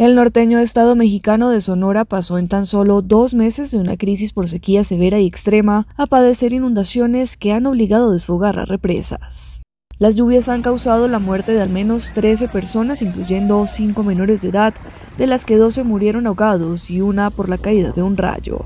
El norteño estado mexicano de Sonora pasó en tan solo dos meses de una crisis por sequía severa y extrema a padecer inundaciones que han obligado a desfogar a represas. Las lluvias han causado la muerte de al menos 13 personas, incluyendo 5 menores de edad, de las que 12 murieron ahogados y una por la caída de un rayo.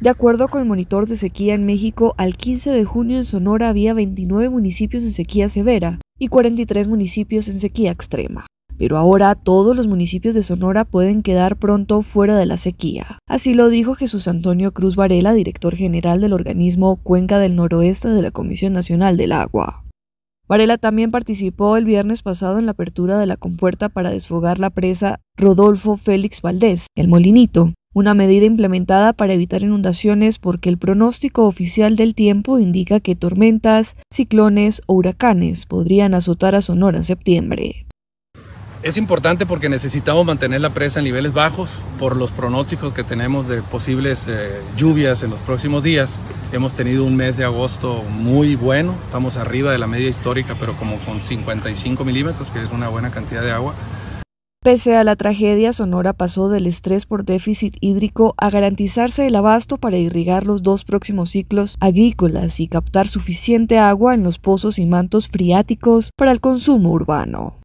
De acuerdo con el monitor de sequía en México, al 15 de junio en Sonora había 29 municipios en sequía severa y 43 municipios en sequía extrema pero ahora todos los municipios de Sonora pueden quedar pronto fuera de la sequía. Así lo dijo Jesús Antonio Cruz Varela, director general del organismo Cuenca del Noroeste de la Comisión Nacional del Agua. Varela también participó el viernes pasado en la apertura de la compuerta para desfogar la presa Rodolfo Félix Valdés, el Molinito, una medida implementada para evitar inundaciones porque el pronóstico oficial del tiempo indica que tormentas, ciclones o huracanes podrían azotar a Sonora en septiembre. Es importante porque necesitamos mantener la presa en niveles bajos por los pronósticos que tenemos de posibles eh, lluvias en los próximos días. Hemos tenido un mes de agosto muy bueno, estamos arriba de la media histórica, pero como con 55 milímetros, que es una buena cantidad de agua. Pese a la tragedia, Sonora pasó del estrés por déficit hídrico a garantizarse el abasto para irrigar los dos próximos ciclos agrícolas y captar suficiente agua en los pozos y mantos friáticos para el consumo urbano.